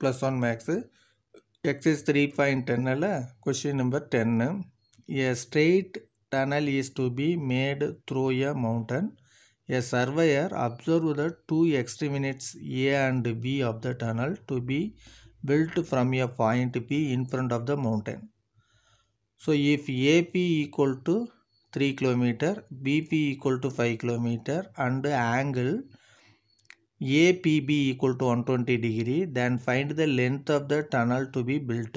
plus 1 max. X is 3.10. Question number 10. A straight tunnel is to be made through a mountain. A surveyor observed that two extremities A and B of the tunnel to be built from a point P in front of the mountain. So if AP equal to 3 km, BP equal to 5 km and angle APB equal to 120 degree then find the length of the tunnel to be built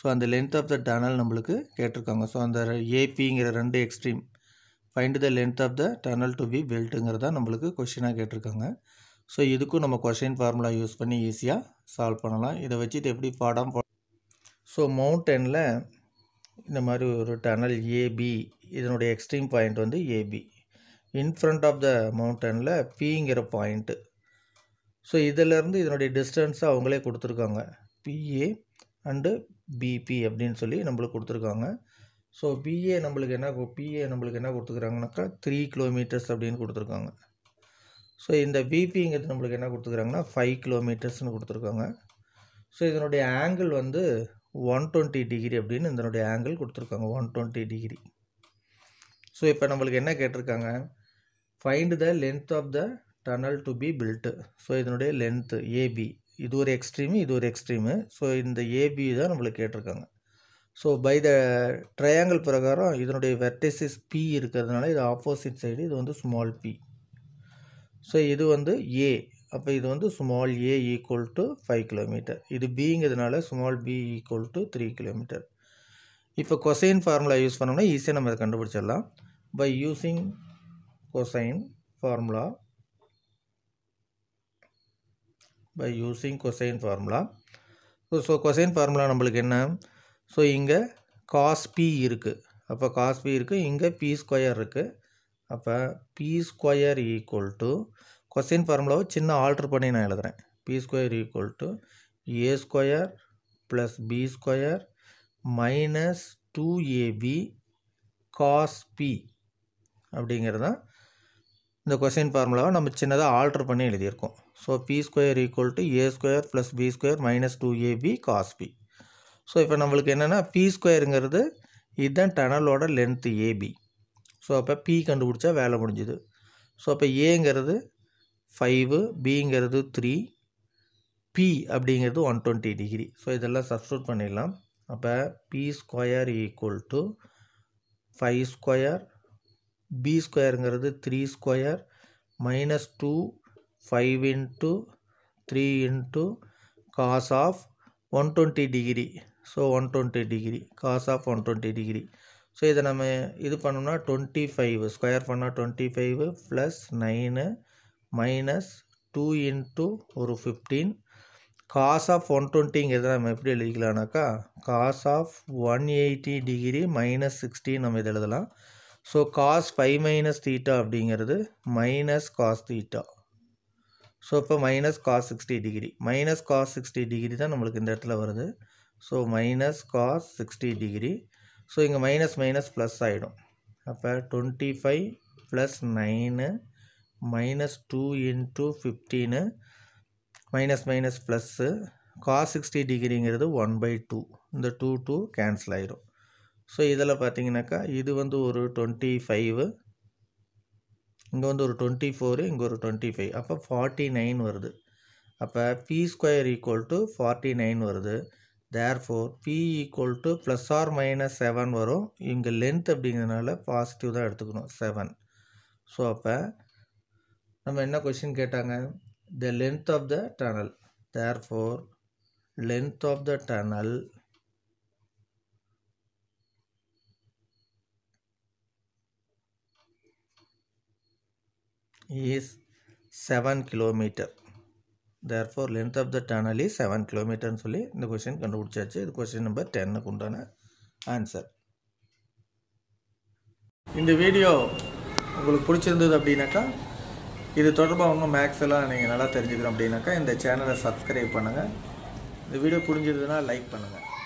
so அந்த length of the tunnel நம்மளுக்கு கேட்டிருக்காங்க so அந்த ஏபிங்கிற ரெண்டு extreme find the length of the tunnel to be பெல்ட்டுங்கிறதா நம்மளுக்கு கொஷினாக கேட்டிருக்காங்க ஸோ இதுக்கும் நம்ம கொஷின் ஃபார்முலா யூஸ் பண்ணி ஈஸியாக சால்வ் பண்ணலாம் இதை வச்சு இது எப்படி so ஸோ மவுண்டனில் இந்த மாதிரி ஒரு டனல் ஏபி இதனுடைய எக்ஸ்ட்ரீம் பாயிண்ட் வந்து AB in front of the மவுண்டனில் பிங்கிற பாயிண்ட்டு ஸோ இதிலேருந்து இதனுடைய டிஸ்டன்ஸை அவங்களே கொடுத்துருக்காங்க பிஏ அண்டு பிபி அப்படின்னு சொல்லி நம்மளுக்கு கொடுத்துருக்காங்க ஸோ பிஏ நம்மளுக்கு என்ன பிஏ நம்மளுக்கு என்ன கொடுத்துருக்காங்கனாக்கா த்ரீ கிலோமீட்டர்ஸ் அப்படின்னு கொடுத்துருக்காங்க ஸோ இந்த பிபிங்கிறது நம்மளுக்கு என்ன கொடுத்துருக்காங்கன்னா ஃபைவ் கிலோமீட்டர்ஸ்னு கொடுத்துருக்காங்க ஸோ இதனுடைய ஆங்கிள் வந்து ஒன் டுவெண்ட்டி டிகிரி அப்படின்னு இதனுடைய ஆங்கிள் கொடுத்துருக்காங்க ஒன் டுவெண்ட்டி டிகிரி ஸோ இப்போ நம்மளுக்கு என்ன கேட்டிருக்காங்க find the length of the tunnel to be built so இதனுடைய லென்த்து ஏபி இது ஒரு எக்ஸ்ட்ரீமு இது ஒரு எக்ஸ்ட்ரீமு ஸோ இந்த ஏபி தான் நம்மளுக்கு கேட்டிருக்காங்க ஸோ பை த ட்ரையாங்கிள் பிரகாரம் இதனுடைய வெர்டிசஸ் பி இருக்கிறதுனால இது ஆப்போசிட் சைடு இது வந்து ஸ்மால் பி ஸோ இது வந்து ஏ அப்போ இது வந்து small a equal to five kilometre இது பிங்கிறதுனால small b equal to three kilometre இப்போ கொசைன் ஃபார்முலா யூஸ் பண்ணோம்னா ஈஸியாக நம்ம அதை கண்டுபிடிச்சிடலாம் by using cosine formula by using cosine formula so cosine formula நம்மளுக்கு என்ன ஸோ இங்கே காஸ் பி இருக்குது அப்போ காஸ் பி இருக்குது இங்கே பி ஸ்கொயர் இருக்குது அப்போ பி ஸ்கொயர் ஈக்குவல் டு கொஸ்டின் ஃபார்முலாவை சின்ன ஆல்ட்ரு பண்ணி நான் எழுதுகிறேன் b square equal to a square plus b square minus two ab cos b அப்படிங்கிறது தான் இந்த கொஷின் ஃபார்முலாவை நம்ம சின்னதாக ஆல்ட்ரு பண்ணி எழுதியிருக்கோம் so b square equal to a square plus b square minus two ab cos b so இப்போ நம்மளுக்கு என்னென்னா பி ஸ்கொயருங்கிறது இதுதான் டனலோட லென்த்து ஏபி ஸோ அப்போ பி கண்டுபிடிச்சா வேலை முடிஞ்சுது ஸோ அப்போ ஏங்கிறது ஃபைவு பிங்கிறது த்ரீ பி அப்படிங்கிறது ஒன் டுவெண்ட்டி டிகிரி ஸோ இதெல்லாம் சப்ஸ்டியூட் பண்ணிடலாம் அப்போ b square equal to five square b ஸ்கொயருங்கிறது three square minus two five into three into cos of one twenty degree so one twenty degree cos of one twenty degree so இதை நம்ம இது பண்ணோம்னா twenty five square பண்ணால் twenty five plus nine minus two into ஒரு fifteen cos of one டுவெண்ட்டிங்கிறத நம்ம எப்படி எழுதிக்கலாம்னாக்கா cos of one eighty degree minus sixteen நம்ம இது எழுதலாம் so cos five minus theta அப்படிங்கிறது மைனஸ் காஸ் தீட்டா ஸோ இப்போ minus cos sixty degree minus cos sixty degree தான் நம்மளுக்கு இந்த இடத்துல வருது so minus cos sixty degree so இங்கே மைனஸ் மைனஸ் ப்ளஸ் ஆகிடும் அப்போ twenty five plus nine minus two into fifteen minus minus plus cos sixty டிகிரிங்கிறது ஒன் பை டூ இந்த டூ டூ கேன்சல் ஆயிரும் ஸோ இதில் பார்த்தீங்கன்னாக்கா இது வந்து ஒரு டுவெண்ட்டி ஃபைவு இங்கே வந்து ஒரு டுவெண்ட்டி ஃபோரு இங்கே ஒரு டுவெண்ட்டி ஃபைவ் அப்போ ஃபார்ட்டி நைன் வருது அப்போ b square equal to forty nine வருது therefore b equal to plus or minus seven வரும் இங்கே லென்த் அப்படிங்கிறதுனால பாசிட்டிவ் தான் எடுத்துக்கணும் செவன் ஸோ அப்போ நம்ம என்ன கொஷின் கேட்டாங்க the length of the tunnel therefore length of the tunnel is 7 kilometer therefore length of the tunnel is seven கிலோமீட்டர்னு சொல்லி இந்த கொஷின் கண்டுபிடிச்சாச்சு இது கொஷின் நம்பர் டென்னுக்கு உண்டான ஆன்சர் இந்த வீடியோ உங்களுக்கு பிடிச்சிருந்தது அப்படின்னாக்கா இது தொடர்பாக இன்னும் மேக்ஸ் எல்லாம் நீங்கள் நல்லா தெரிஞ்சுக்கணும் அப்படின்னாக்கா இந்த சேனலை சப்ஸ்கிரைப் பண்ணுங்கள் இந்த வீடியோ புரிஞ்சிருந்ததுன்னா லைக் பண்ணுங்கள்